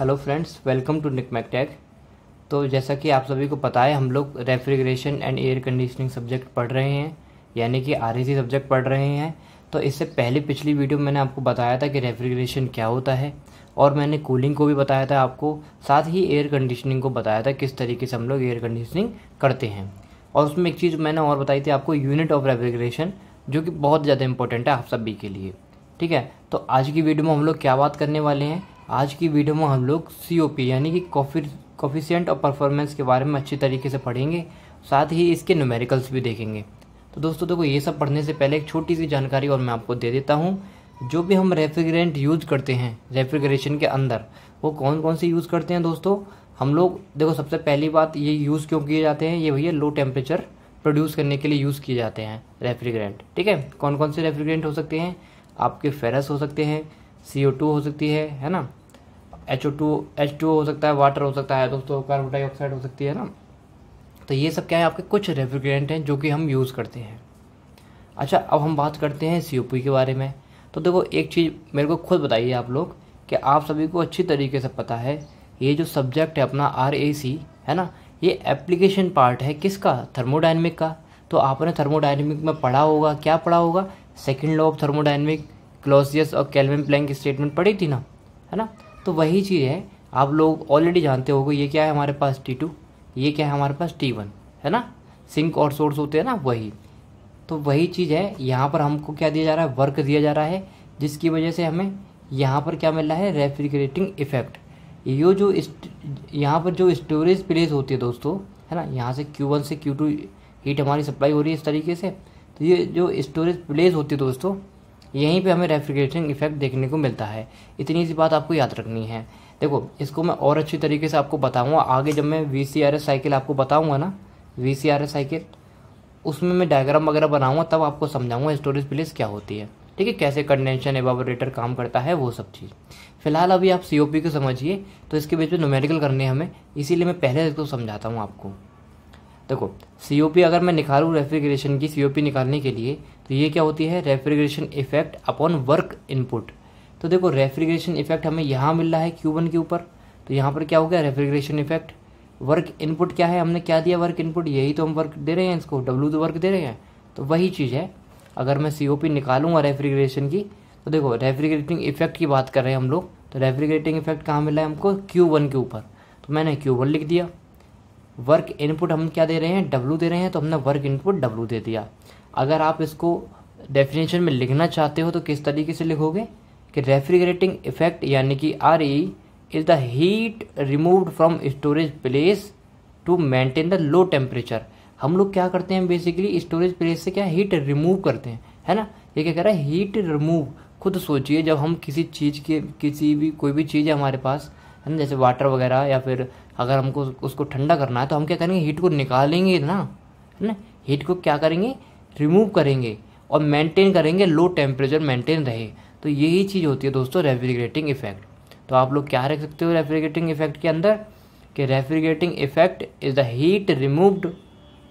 hello friends welcome to Nick MacTech तो जैसा कि आप सभी को पता है हम लोग refrigeration and air conditioning subject पढ़ रहे हैं यानी कि आर e सब्जेक्ट पढ़ रहे हैं तो इससे पहले पिछली वीडियो में मैंने आपको बताया था कि रेफ्रिजरेशन क्या होता है और मैंने कूलिंग को भी बताया था आपको साथ ही एयर कंडीशनिंग को बताया था किस तरीके से हम लोग एयर कंडीशनिंग करते हैं और उसमें एक चीज़ मैंने और बताई थी आपको यूनिट ऑफ रेफ्रिजरेशन जो कि बहुत ज़्यादा इंपॉर्टेंट है आप सभी के लिए ठीक है तो आज की वीडियो में हम लोग क्या बात करने वाले हैं आज की वीडियो में हम लोग सी यानी कि कॉफी कॉफिशियंट और परफॉर्मेंस के बारे में अच्छी तरीके से पढ़ेंगे साथ ही इसके न्यूमेरिकल्स भी देखेंगे तो दोस्तों देखो ये सब पढ़ने से पहले एक छोटी सी जानकारी और मैं आपको दे देता हूँ जो भी हम रेफ्रिजरेंट यूज़ करते हैं रेफ्रिजरेशन के अंदर वो कौन कौन से यूज़ करते हैं दोस्तों हम लोग देखो सबसे पहली बात ये यूज़ क्यों किए जाते हैं ये भैया लो टेम्परेचर प्रोड्यूस करने के लिए यूज़ किए जाते हैं रेफ्रिजरेंट ठीक है कौन कौन से रेफ्रिजरेंट हो सकते हैं आपके फेरस हो सकते हैं सी हो सकती है है ना H O two H two हो सकता है वाटर हो सकता है दोस्तों कार्बन डाइऑक्साइड हो सकती है ना तो ये सब क्या है आपके कुछ रेफ्रिजरेंट हैं जो कि हम यूज़ करते हैं अच्छा अब हम बात करते हैं सी के बारे में तो देखो एक चीज़ मेरे को खुद बताइए आप लोग कि आप सभी को अच्छी तरीके से पता है ये जो सब्जेक्ट है अपना आर है ना ये एप्लीकेशन पार्ट है किसका थर्मोडाइनमिक का तो आपने थर्मोडाइनमिक में पढ़ा होगा क्या पढ़ा होगा second law of thermodynamic Clausius और कैलविन प्लैंक स्टेटमेंट पढ़ी थी ना है ना तो वही चीज़ है आप लोग ऑलरेडी जानते हो ये क्या है हमारे पास टी टू ये क्या है हमारे पास टी वन है ना सिंक और सोर्स होते हैं ना वही तो वही चीज़ है यहाँ पर हमको क्या दिया जा रहा है वर्क दिया जा रहा है जिसकी वजह से हमें यहाँ पर क्या मिल रहा है रेफ्रिजरेटिंग इफेक्ट ये जो यहाँ पर जो स्टोरेज प्लेस होती है दोस्तों है ना यहाँ से क्यू वन से क्यू टू हीट हमारी सप्लाई हो रही है इस तरीके से तो ये जो स्टोरेज प्लेस होती है दोस्तों यहीं पे हमें रेफ्रिजरेशन इफेक्ट देखने को मिलता है इतनी सी बात आपको याद रखनी है देखो इसको मैं और अच्छी तरीके से आपको बताऊँगा आगे जब मैं वी साइकिल आपको बताऊँगा ना वी साइकिल उसमें मैं डायग्राम वगैरह बनाऊँगा तब आपको समझाऊंगा स्टोरेज प्लेस क्या होती है ठीक है कैसे कंडेंशन एवाबोरेटर काम करता है वो सब चीज़ फिलहाल अभी आप सी को समझिए तो इसके बीच में न्यूमेरिकल करने हमें इसीलिए मैं पहले इसको समझाता हूँ आपको देखो सी अगर मैं निकालूँ रेफ्रिजरेशन की सी निकालने के लिए तो ये क्या होती है refrigeration effect upon work input तो देखो रेफ्रिजरेशन इफेक्ट हमें यहाँ मिल रहा है क्यू वन के ऊपर तो यहाँ पर क्या हो गया रेफ्रिजरेशन इफेक्ट वर्क इनपुट क्या है हमने क्या दिया वर्क इनपुट यही तो हम वर्क दे रहे हैं इसको डब्ल्यू तो वर्क दे रहे हैं तो वही चीज़ है अगर मैं सी ओ पी निकालूंगा रेफ्रिजरेशन की तो देखो रेफ्रिजरेटिंग इफेक्ट की बात कर रहे हैं हम लोग तो रेफ्रिजरेटिंग इफेक्ट कहाँ मिला है हमको क्यू वन के ऊपर तो मैंने क्यू वन लिख दिया वर्क इनपुट हम क्या दे रहे हैं डब्लू दे रहे हैं तो हमने वर्क इनपुट डब्लू दे दिया अगर आप इसको डेफिनेशन में लिखना चाहते हो तो किस तरीके से लिखोगे कि रेफ्रिजरेटिंग इफेक्ट यानी कि R E is the heat removed from storage place to maintain the low temperature हम लोग क्या करते हैं बेसिकली स्टोरेज प्लेस से क्या हीट रिमूव करते हैं है ना ये क्या कह रहा है हीट रिमूव खुद सोचिए जब हम किसी चीज़ के किसी भी कोई भी चीज़ है हमारे पास है ना जैसे वाटर वगैरह या फिर अगर हमको उसको ठंडा करना है तो हम क्या करेंगे हीट को निकालेंगे ना है ना हीट को क्या करेंगे रिमूव करेंगे और मेंटेन करेंगे लो टेम्परेचर मेंटेन रहे तो यही चीज़ होती है दोस्तों रेफ्रिजरेटिंग इफेक्ट तो आप लोग क्या रख सकते हो रेफ्रिजरेटिंग इफेक्ट के अंदर कि refrigerating effect is the heat removed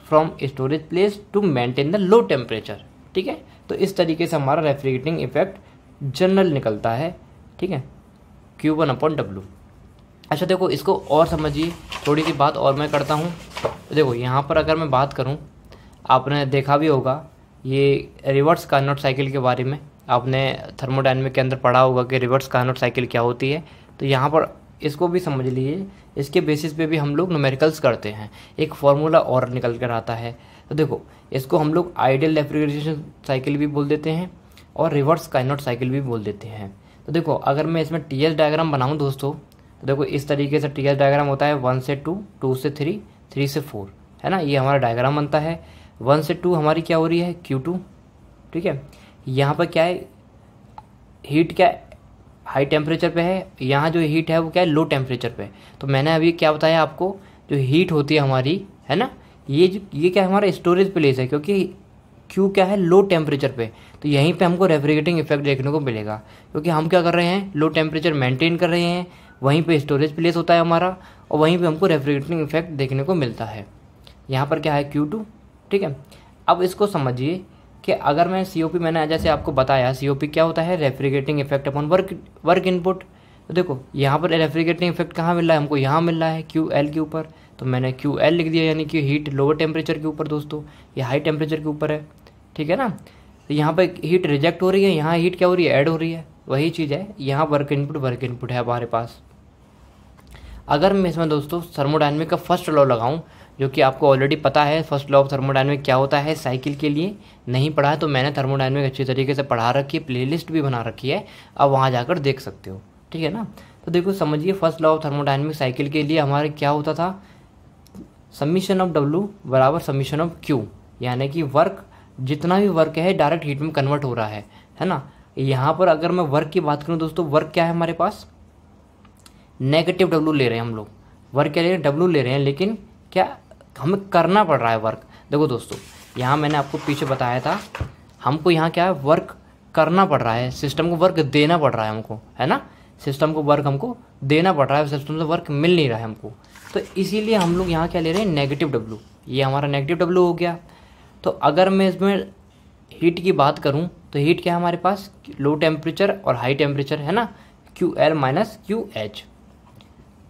from storage place to maintain the low temperature ठीक है तो इस तरीके से हमारा रेफ्रिजरेटिंग इफेक्ट जनरल निकलता है ठीक है क्यू वन अपॉन डब्ल्यू अच्छा देखो इसको और समझिए थोड़ी सी बात और मैं करता हूँ देखो यहाँ पर अगर मैं बात करूँ आपने देखा भी होगा ये रिवर्स कार्नोट साइकिल के बारे में आपने थर्मोडाइनमिक के अंदर पढ़ा होगा कि रिवर्स कार्नोट साइकिल क्या होती है तो यहाँ पर इसको भी समझ लीजिए इसके बेसिस पे भी हम लोग नोमेरिकल्स करते हैं एक फार्मूला और निकल कर आता है तो देखो इसको हम लोग आइडियल रेफ्रिजरेशन साइकिल भी बोल देते हैं और रिवर्स काइनोट साइकिल भी बोल देते हैं तो देखो अगर मैं इसमें टी एस डायग्राम बनाऊँ दोस्तों तो देखो इस तरीके से टी एस डायग्राम होता है वन से टू टू से थ्री थ्री से फोर है ना ये हमारा डायग्राम बनता है वन से टू हमारी क्या हो रही है क्यू टू ठीक है यहाँ पर क्या है हीट क्या हाई टेम्परेचर पे है यहाँ जो हीट है वो क्या है लो टेम्परेचर पे तो मैंने अभी क्या बताया आपको जो हीट होती है हमारी है ना ये जो ये क्या हमारा स्टोरेज प्लेस है क्योंकि क्यू क्या है लो टेम्परेचर पे तो यहीं पे हमको रेफ्रिजरेटिंग इफेक्ट देखने को मिलेगा क्योंकि हम क्या कर रहे हैं लो टेम्परेचर मेंटेन कर रहे हैं वहीं पे स्टोरेज प्लेस होता है हमारा और वहीं पे हमको रेफ्रिजरेटिंग इफेक्ट देखने को मिलता है यहाँ पर क्या है क्यू टू ठीक है अब इसको समझिए कि अगर मैं सी ओ पी मैंने जैसे आपको बताया सी ओ पी क्या होता है refrigerating effect upon work work input तो देखो यहाँ पर रेफ्रिजरेटिंग इफेक्ट कहाँ मिल रहा है हमको यहाँ मिल रहा है क्यू एल के ऊपर तो मैंने क्यू एल लिख दिया यानी कि हीट लोअर टेम्परेचर के ऊपर दोस्तों ये हाई टेम्परेचर के ऊपर है ठीक है ना तो यहाँ पर हीट रिजेक्ट हो रही है यहाँ हीट क्या हो रही है ऐड हो रही है वही चीज़ है यहाँ वर्क इनपुट वर्क इनपुट है हमारे पास अगर मैं इसमें दोस्तों थर्मोडाइनमिक का फर्स्ट लॉ लगाऊँ जो कि आपको ऑलरेडी पता है फर्स्ट लॉ ऑफ थर्मोडाइनमिक क्या होता है साइकिल के लिए नहीं पढ़ा है तो मैंने थर्मोडाइनमिक अच्छी तरीके से पढ़ा रखी है प्लेलिस्ट भी बना रखी है आप वहाँ जाकर देख सकते हो ठीक है ना तो देखो समझिए first law of thermodynamic cycle के लिए हमारे क्या होता था समीशन ऑफ डब्ल्यू बराबर समीशन ऑफ क्यू यानी कि वर्क जितना भी वर्क है डायरेक्ट हीट में कन्वर्ट हो रहा है है ना यहाँ पर अगर मैं वर्क की बात करूँ दोस्तों वर्क क्या है हमारे पास नेगेटिव डब्लू ले रहे हैं हम लोग वर्क क्या ले रहे हैं डब्लू ले रहे हैं लेकिन क्या हमें करना पड़ रहा है वर्क देखो दोस्तों यहाँ मैंने आपको पीछे बताया था हमको यहाँ क्या है वर्क करना पड़ रहा है सिस्टम को वर्क देना पड़ रहा है हमको है ना सिस्टम को वर्क हमको देना पड़ रहा है सिस्टम से वर्क मिल नहीं रहा है हमको तो इसीलिए हम लोग यहाँ क्या ले रहे हैं नेगेटिव डब्ल्यू ये हमारा नेगेटिव डब्लू हो गया तो अगर मैं इसमें हीट की बात करूँ तो हीट क्या है हमारे पास लो टेम्परेचर और हाई टेम्परेचर है ना Q L minus Q H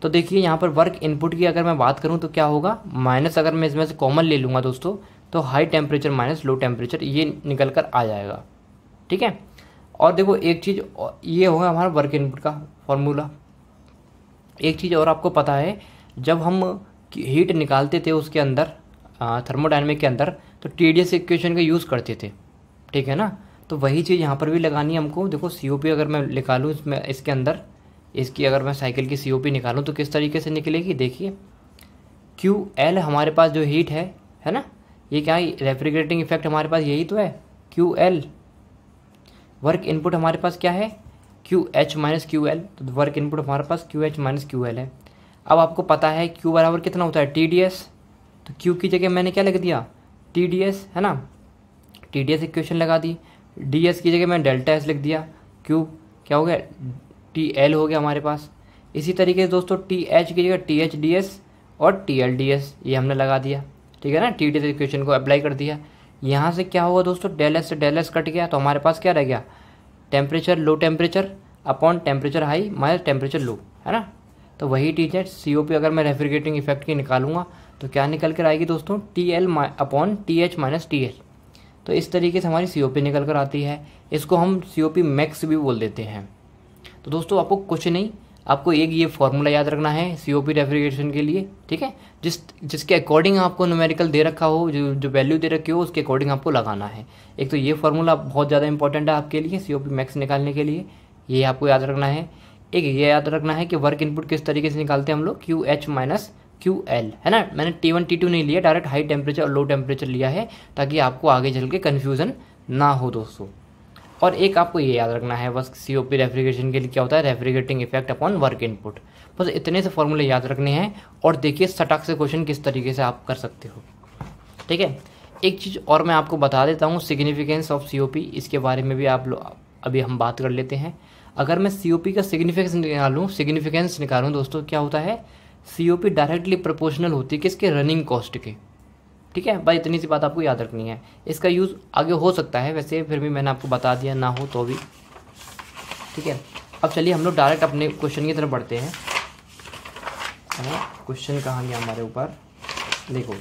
तो देखिए यहाँ पर वर्क इनपुट की अगर मैं बात करूँ तो क्या होगा माइनस अगर मैं इसमें से कॉमन ले लूँगा दोस्तों तो high temperature minus low temperature ये निकल कर आ जाएगा ठीक है और देखो एक चीज़ ये होगा हमारा वर्क इनपुट का फॉर्मूला एक चीज़ और आपको पता है जब हम हीट निकालते थे उसके अंदर थर्मोडाइनमिक के अंदर तो टी एस इक्वेशन का यूज़ करते थे ठीक है ना तो वही चीज़ यहाँ पर भी लगानी है हमको देखो सी अगर मैं निकालूँ इसमें इसके अंदर इसकी अगर मैं साइकिल की सी ओ पी निकालूँ तो किस तरीके से निकलेगी देखिए क्यू एल हमारे पास जो हीट है है ना ये क्या है रेफ्रिजरेटिंग इफेक्ट हमारे पास यही तो है क्यू एल वर्क इनपुट हमारे पास क्या है Q H minus Q L तो वर्क इनपुट हमारे पास Q H minus Q L है अब आपको पता है क्यू बराबर कितना होता है टी डी एस तो क्यू की जगह मैंने क्या लिख दिया टी डी एस है ना टी डी एस इक्वेशन लगा दी डी एस की जगह मैंने डेल्टा एस लिख दिया क्यू क्या हो गया टी एल हो गया हमारे पास इसी तरीके से दोस्तों टी एच की जगह टी एच डी एस और टी एल डी एस ये हमने लगा दिया ठीक है ना टी डी इक्वेशन को अप्लाई कर दिया यहाँ से क्या होगा दोस्तों डेल एस से डेल एस कट गया तो हमारे पास क्या रह गया temperature low temperature upon temperature high minus temperature low है ना तो वही चीज़ है सी ओ पी अगर मैं रेफ्रिजरेटिंग इफेक्ट की निकालूंगा तो क्या निकल कर आएगी दोस्तों T L upon T H minus T L तो इस तरीके से हमारी सी ओ पी निकल कर आती है इसको हम सी ओ पी मैक्स भी बोल देते हैं तो दोस्तों आपको कुछ नहीं आपको एक ये फॉर्मूला याद रखना है सी ओ पी के लिए ठीक है जिस जिसके अकॉर्डिंग आपको न्यूमेरिकल दे रखा हो जो जो वैल्यू दे रखी हो उसके अकॉर्डिंग आपको लगाना है एक तो ये फार्मूला बहुत ज़्यादा इंपॉर्टेंट है आपके लिए सी ओ पी मैक्स निकालने के लिए ये आपको याद रखना है एक ये याद रखना है कि वर्क इनपुट किस तरीके से निकालते हैं हम लोग Q H minus Q L है ना मैंने टी वन टी टू नहीं लिया डायरेक्ट हाई टेम्परेचर और लो टेम्परेचर लिया है ताकि आपको आगे चल के कन्फ्यूज़न ना हो दोस्तों और एक आपको ये याद रखना है बस सी ओ पी रेफ्रिजरेशन के लिए क्या होता है refrigerating effect upon work input बस इतने से फॉर्मूले याद रखने हैं और देखिए सटाक से क्वेश्चन किस तरीके से आप कर सकते हो ठीक है एक चीज़ और मैं आपको बता देता हूँ significance of C O P इसके बारे में भी आप लोग अभी हम बात कर लेते हैं अगर मैं सी ओ पी का सिग्निफिकेंस निकालूँ सिग्निफिकेंस निकालूँ दोस्तों क्या होता है C O P directly proportional होती है किसके रनिंग कॉस्ट के ठीक है बस इतनी सी बात आपको याद रखनी है इसका यूज़ आगे हो सकता है वैसे फिर भी मैंने आपको बता दिया ना हो तो भी ठीक है अब चलिए हम लोग डायरेक्ट अपने क्वेश्चन की तरफ बढ़ते हैं क्वेश्चन कहाँ गया हमारे ऊपर देखो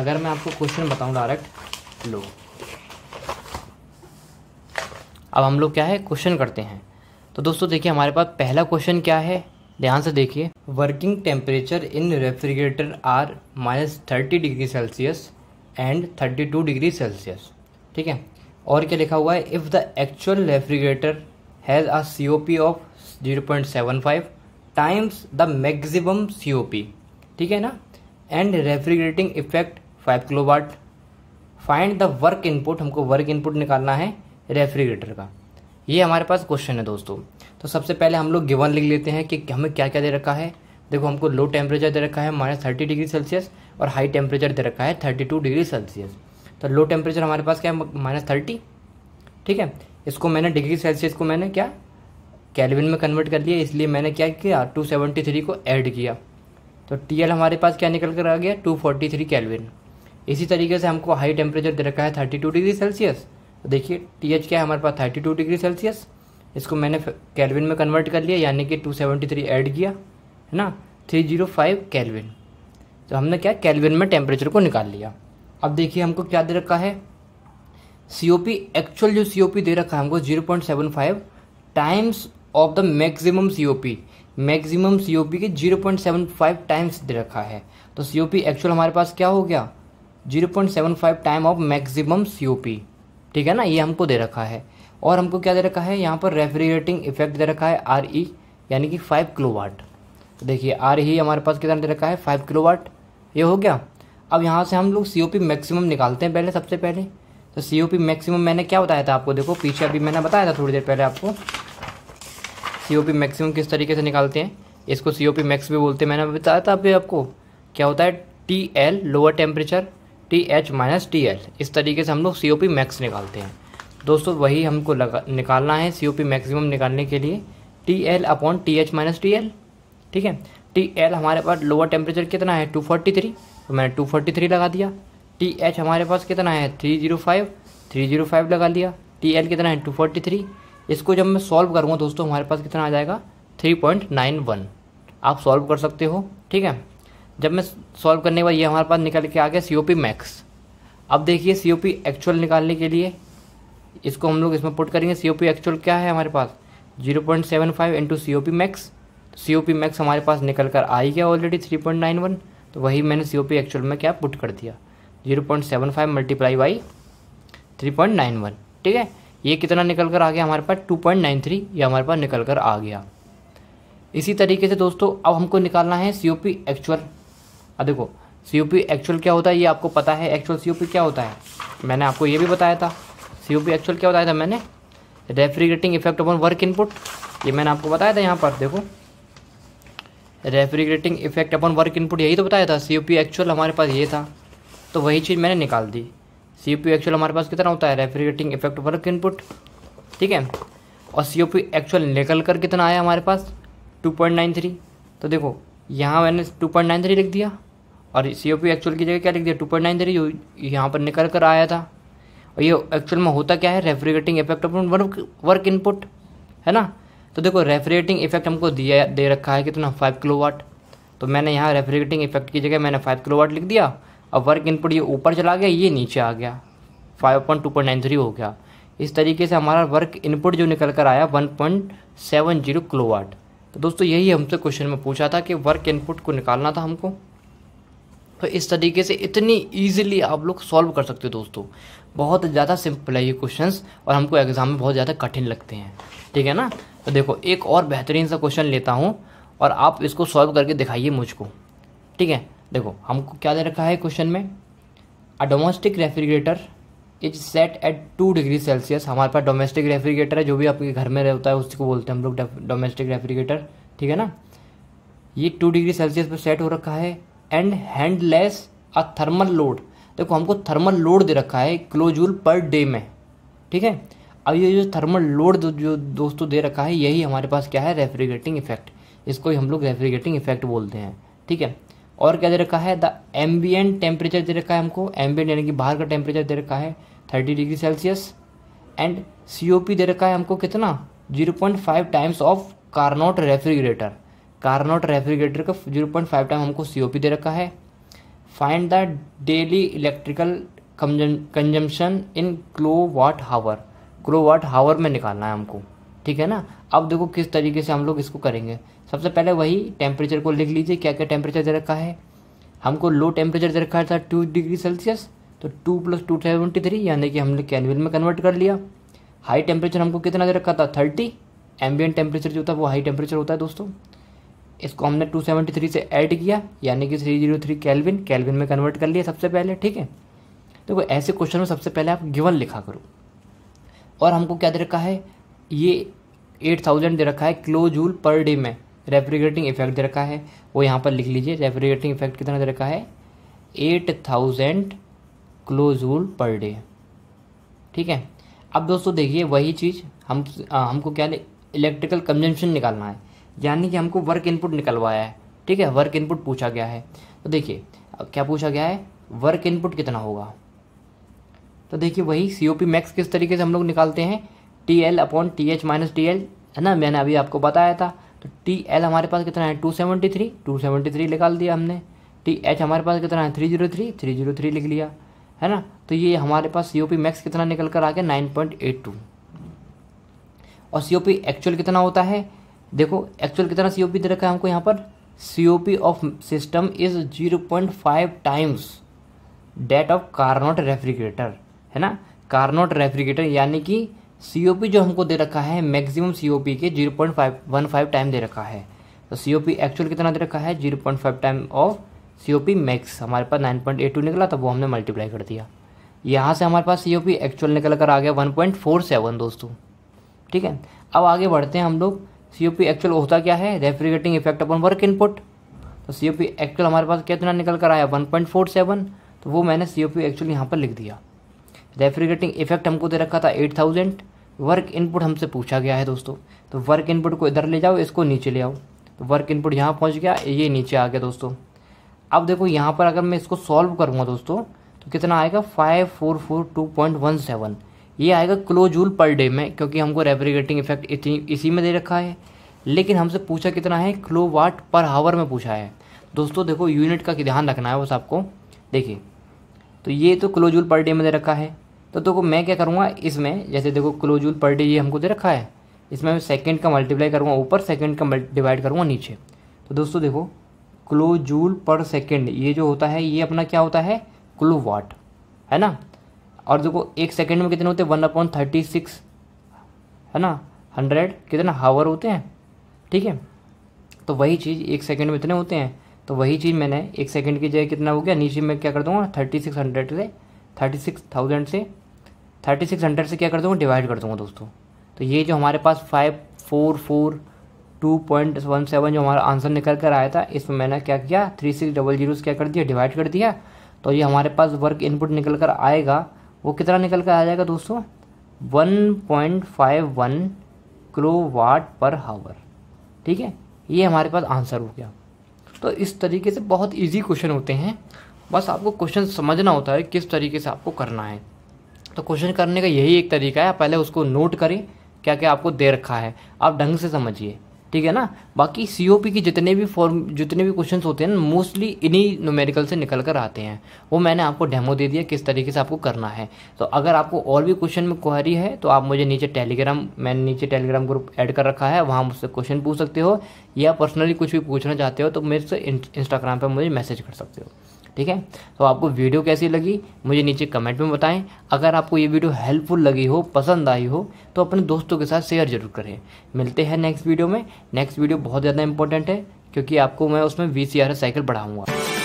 अगर मैं आपको क्वेश्चन बताऊं डायरेक्ट लो अब हम लोग क्या है क्वेश्चन करते हैं तो दोस्तों देखिए हमारे पास पहला क्वेश्चन क्या है ध्यान से देखिए working temperature in refrigerator are minus thirty degree Celsius and thirty two degree Celsius ठीक है और क्या लिखा हुआ है if the actual refrigerator has a C O P of zero point seven five times the maximum C O P ठीक है ना and refrigerating effect five kilo watt find the work input हमको वर्क इनपुट निकालना है refrigerator का ये हमारे पास question है दोस्तों तो सबसे पहले हम लोग गिवन लिख लेते हैं कि हमें क्या क्या दे रखा है देखो हमको लो टेम्परेचर दे रखा है माइनस थर्टी डिग्री सेल्सियस और हाई टेम्परेचर दे रखा है थर्टी टू डिग्री सेल्सियस तो लो टेम्परेचर हमारे पास क्या है माइनस थर्टी ठीक है इसको मैंने डिग्री सेल्सियस को मैंने क्या कैलविन में कन्वर्ट कर लिया इसलिए मैंने क्या किया टू सेवेंटी थ्री को ऐड किया तो टी एल हमारे पास क्या निकल कर आ गया टू फोर्टी थ्री कैलविन इसी तरीके से हमको हाई टेम्परेचर दे रखा है थर्टी टू डिग्री सेल्सियस तो देखिए टी एच क्या है हमारे पास थर्टी टू डिग्री सेल्सियस इसको मैंने कैलविन में कन्वर्ट कर लिया यानी कि 273 ऐड किया है ना 305 कैलविन तो हमने क्या कैलविन में टेम्परेचर को निकाल लिया अब देखिए हमको क्या दे रखा है सी ओ पी एक्चुअल जो सी ओ पी दे रखा है हमको zero point seven five times of the maximum C O P maximum C O P के zero point seven five times दे रखा है तो सी ओ पी एक्चुअल हमारे पास क्या हो गया zero point seven five time of maximum C O P ठीक है ना ये हमको दे रखा है और हमको क्या दे रखा है यहाँ पर रेफ्रिजरेटिंग इफेक्ट दे रखा है आर ई e, यानी कि फाइव किलो वाट देखिए आर e ही हमारे पास कितना दे रखा है फाइव किलो वाट ये हो गया अब यहाँ से हम लोग सी ओ पी मैक्सिमम निकालते हैं पहले सबसे पहले तो सी ओ पी मैक्सिमम मैंने क्या बताया था आपको देखो पीछे अभी मैंने बताया था थोड़ी देर पहले आपको सी ओ पी मैक्सिमम किस तरीके से निकालते हैं इसको सी ओ पी मैक्स भी बोलते हैं मैंने बताया था अभी आपको क्या होता है T L lower temperature T H minus T L इस तरीके से हम लोग सी ओ पी मैक्स निकालते हैं दोस्तों वही हमको लगा निकालना है सी ओ पी मैक्सिमम निकालने के लिए T L upon T H minus T L ठीक है टी एल हमारे पास लोअर टेम्परेचर कितना है टू फोर्टी थ्री तो मैंने टू फोर्टी थ्री लगा दिया टी एच हमारे पास कितना है three zero five three zero five लगा लिया टी एल कितना है टू फोर्टी थ्री इसको जब मैं सॉल्व करूँगा दोस्तों हमारे पास कितना आ जाएगा थ्री पॉइंट नाइन वन आप सॉल्व कर सकते हो ठीक है जब मैं सॉल्व करने के बाद ये हमारे पास निकल के आ गया सी ओ पी मैक्स अब देखिए सी ओ पी एक्चुअल निकालने के लिए इसको हम लोग इसमें पुट करेंगे सी ओ पी एक्चुअल क्या है हमारे पास zero point seven five into C O P max C O P max हमारे पास निकल कर आ ही गया already three point nine one तो वही मैंने सी ओ पी एक्चुअल में क्या पुट कर दिया zero point seven five multiply by three point nine one ठीक है ये कितना निकल कर आ गया हमारे पास टू पॉइंट नाइन थ्री ये हमारे पास निकल कर आ गया इसी तरीके से दोस्तों अब हमको निकालना है सी ओ पी एक्चुअल अब देखो सी ओ पी एक्चुअल क्या होता है ये आपको पता है एक्चुअल सी ओ पी क्या होता है मैंने आपको ये भी बताया था सी एक्चुअल क्या बताया था मैंने refrigerating effect upon work input ये मैंने आपको बताया था यहाँ पर देखो refrigerating effect upon work input यही तो बताया था सी एक्चुअल हमारे पास ये था तो वही चीज़ मैंने निकाल दी सी एक्चुअल हमारे पास कितना होता है रेफ्रिग्रेटिंग इफेक्ट वर्क इनपुट ठीक है और सी एक्चुअल निकल कर कितना आया हमारे पास थ्री तो देखो यहाँ मैंने थ्री लिख दिया और सी एक्चुअल की जगह क्या लिख दिया टू नाइन थ्री यहाँ पर निकल कर आया था और ये एक्चुअल में होता क्या है refrigerating effect upon work work input है ना तो देखो रेफ्रिजरेटिंग इफेक्ट हमको दिया दे रखा है कितना फाइव किलो वाट तो मैंने यहाँ रेफ्रिजरेटिंग इफेक्ट की जगह मैंने फाइव किलो वाट लिख दिया अब वर्क इनपुट ये ऊपर चला गया ये नीचे आ गया five point two point nine three हो गया इस तरीके से हमारा वर्क इनपुट जो निकल कर आया one point seven zero kilo watt तो दोस्तों यही हमसे क्वेश्चन में पूछा था कि वर्क इनपुट को निकालना था हमको तो इस तरीके से इतनी ईजिली आप लोग सॉल्व कर सकते हो दोस्तों बहुत ज़्यादा सिंपल है ये क्वेश्चन और हमको एग्ज़ाम में बहुत ज़्यादा कठिन लगते हैं ठीक है ना तो देखो एक और बेहतरीन सा क्वेश्चन लेता हूँ और आप इसको सॉल्व करके दिखाइए मुझको ठीक है देखो हमको क्या दे रखा है क्वेश्चन में a domestic refrigerator is set at two degree Celsius हमारे पास डोमेस्टिक रेफ्रिजरेटर है जो भी आपके घर में रहता है उसको बोलते हैं हम लोग डोमेस्टिक रेफ्रिजरेटर ठीक है ना ये टू डिग्री सेल्सियस पर सेट हो रखा है and handles a thermal load देखो हमको थर्मल लोड दे रखा है क्लोजूल पर डे में ठीक है अब ये जो थर्मल लोड जो दोस्तों दे रखा है यही हमारे पास क्या है रेफ्रिजरेटिंग इफेक्ट इसको ही हम लोग रेफ्रिजरेटिंग इफेक्ट बोलते हैं ठीक है और क्या दे रखा है द एम्बियन टेम्परेचर दे रखा है हमको एम्बियन यानी कि बाहर का टेम्परेचर दे रखा है thirty degree Celsius and C O P दे रखा है हमको कितना zero point five times of Carnot refrigerator Carnot refrigerator का जीरो पॉइंट फाइव टाइम हमको सी ओ पी दे रखा है find the daily electrical consumption in kilo watt hour kilo watt hour में निकालना है हमको ठीक है ना अब देखो किस तरीके से हम लोग इसको करेंगे सबसे पहले वही टेम्परेचर को लिख लीजिए क्या क्या टेम्परेचर दे रखा है हमको लो टेम्परेचर दे रखा था टू डिग्री सेल्सियस तो two plus two seventy three यानी कि हमने कैनविल में कन्वर्ट कर लिया हाई टेम्परेचर हमको कितना दे रखा था थर्टी एम्बियन टेम्परेचर जो था वो हाई टेम्परेचर होता है दोस्तों इसको हमने 273 से ऐड किया यानी कि 303 जीरो थ्री कैलविन कैलविन में कन्वर्ट कर लिया सबसे पहले ठीक है देखो तो ऐसे क्वेश्चन में सबसे पहले आप गिवन लिखा करो और हमको क्या दे रखा है ये 8000 दे रखा है क्लो जूल पर डे में रेफ्रिजरेटिंग इफेक्ट दे रखा है वो यहाँ पर लिख लीजिए रेफ्रिजरेटिंग इफेक्ट कितना दे रखा है एट थाउजेंड क्लोजूल पर डे ठीक है अब दोस्तों देखिए वही चीज़ हम आ, हमको क्या इलेक्ट्रिकल कंजम्पशन निकालना है यानी कि हमको वर्क इनपुट निकलवाया है ठीक है वर्क इनपुट पूछा गया है तो देखिए क्या पूछा गया है वर्क इनपुट कितना होगा तो देखिए वही सी ओ पी मैक्स किस तरीके से हम लोग निकालते हैं T L upon T H minus T L है ना मैंने अभी आपको बताया था तो टी एल हमारे पास कितना है two seventy three two seventy three निकाल दिया हमने टी एच हमारे पास कितना है three zero three three zero three लिख लिया है ना तो ये हमारे पास सी ओ पी मैक्स कितना निकल कर आ गया नाइन पॉइंट एट टू और सी ओ पी एक्चुअल कितना होता है देखो एक्चुअल कितना सी ओ पी दे रखा है हमको यहाँ पर C O P of system is zero point five times that of Carnot refrigerator है ना कार्नोट रेफ्रिजरेटर यानी कि सी ओ पी जो हमको दे रखा है मैक्सिमम सी ओ पी के zero point five one five time दे रखा है तो सी ओ पी एक्चुअल कितना दे रखा है zero point five time of C O P max हमारे पास नाइन पॉइंट एट टू निकला तो वो हमने मल्टीप्लाई कर दिया यहाँ से हमारे पास सी ओ पी एक्चुअल निकल कर आ गया वन पॉइंट फोर सेवन दोस्तों ठीक है अब आगे बढ़ते हैं हम लोग सी ओ पी एक्चुअल होता क्या है refrigerating effect upon work input तो सी ओ पी एक्चुअल हमारे पास कितना निकल कर आया वन पॉइंट फोर सेवन तो वो मैंने सी ओ पी एक्चुअल यहाँ पर लिख दिया रेफ्रिगरेटिंग इफेक्ट हमको दे रखा था एट थाउजेंड वर्क इनपुट हमसे पूछा गया है दोस्तों तो वर्क इनपुट को इधर ले जाओ इसको नीचे ले आओ तो वर्क इनपुट यहाँ पहुँच गया ये नीचे आ गया दोस्तों अब देखो यहाँ पर अगर मैं इसको सॉल्व करूँगा दोस्तों तो कितना आएगा five four four two point one seven ये आएगा क्लोजूल पर डे में क्योंकि हमको रेफ्रिजरेटिंग इफेक्ट इतनी इसी में दे रखा है लेकिन हमसे पूछा कितना है क्लो वाट पर हावर में पूछा है दोस्तों देखो यूनिट का ध्यान रखना है बस आपको देखिए तो ये तो क्लोजूल पर डे में दे रखा है तो देखो तो मैं क्या करूँगा इसमें जैसे देखो क्लोजूल पर डे ये हमको दे रखा है इसमें मैं सेकेंड का मल्टीप्लाई करूँगा ऊपर सेकेंड का डिवाइड करूँगा नीचे तो दोस्तों देखो क्लोजूल पर सेकेंड ये जो होता है ये अपना क्या होता है क्लो वाट है ना और देखो एक सेकेंड में कितने होते हैं वन अपॉन थर्टी सिक्स है ना हंड्रेड कितना हावर होते हैं ठीक है तो वही चीज़ एक सेकेंड में इतने होते हैं तो वही चीज़ मैंने एक सेकेंड की जगह कितना हो गया नीचे मैं क्या कर दूँगा थर्टी सिक्स हंड्रेड से थर्टी सिक्स थाउजेंड से थर्टी सिक्स हंड्रेड से क्या कर दूँगा डिवाइड कर दूँगा दोस्तों तो ये जो हमारे पास five four four two point one seven जो हमारा आंसर निकल कर आया था इसमें मैंने क्या किया थ्री सिक्स डबल जीरो से क्या कर दिया डिवाइड कर दिया तो ये हमारे पास वर्क इनपुट निकल कर आएगा वो कितना निकल कर आ जाएगा दोस्तों 1.51 वाट पर हावर ठीक है ये हमारे पास आंसर हो गया तो इस तरीके से बहुत इजी क्वेश्चन होते हैं बस आपको क्वेश्चन समझना होता है किस तरीके से आपको करना है तो क्वेश्चन करने का यही एक तरीका है पहले उसको नोट करें क्या क्या आपको दे रखा है आप ढंग से समझिए ठीक है ना बाकी सी की जितने भी फॉर्म जितने भी क्वेश्चन होते हैं ना मोस्टली इन्हीं नोमेरिकल से निकल कर आते हैं वो मैंने आपको डेमो दे दिया किस तरीके से आपको करना है तो अगर आपको और भी क्वेश्चन में क्वारी है तो आप मुझे नीचे टेलीग्राम मैंने नीचे टेलीग्राम ग्रुप ऐड कर रखा है वहाँ मुझसे क्वेश्चन पूछ सकते हो या पर्सनली कुछ भी पूछना चाहते हो तो मेरे से इंस्टाग्राम पर मुझे मैसेज कर सकते हो ठीक है तो आपको वीडियो कैसी लगी मुझे नीचे कमेंट में बताएं अगर आपको ये वीडियो हेल्पफुल लगी हो पसंद आई हो तो अपने दोस्तों के साथ शेयर जरूर करें मिलते हैं नेक्स्ट वीडियो में नेक्स्ट वीडियो बहुत ज़्यादा इंपॉर्टेंट है क्योंकि आपको मैं उसमें वी सी साइकिल बढ़ाऊँगा